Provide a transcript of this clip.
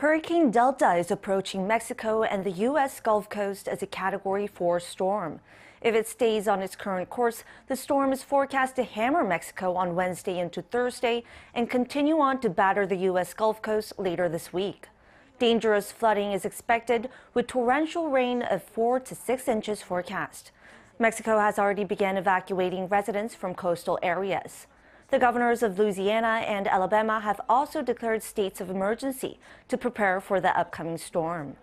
Hurricane Delta is approaching Mexico and the U.S. Gulf Coast as a Category 4 storm. If it stays on its current course, the storm is forecast to hammer Mexico on Wednesday into Thursday and continue on to batter the U.S. Gulf Coast later this week. Dangerous flooding is expected with torrential rain of 4 to 6 inches forecast. Mexico has already begun evacuating residents from coastal areas. The governors of Louisiana and Alabama have also declared states of emergency to prepare for the upcoming storm.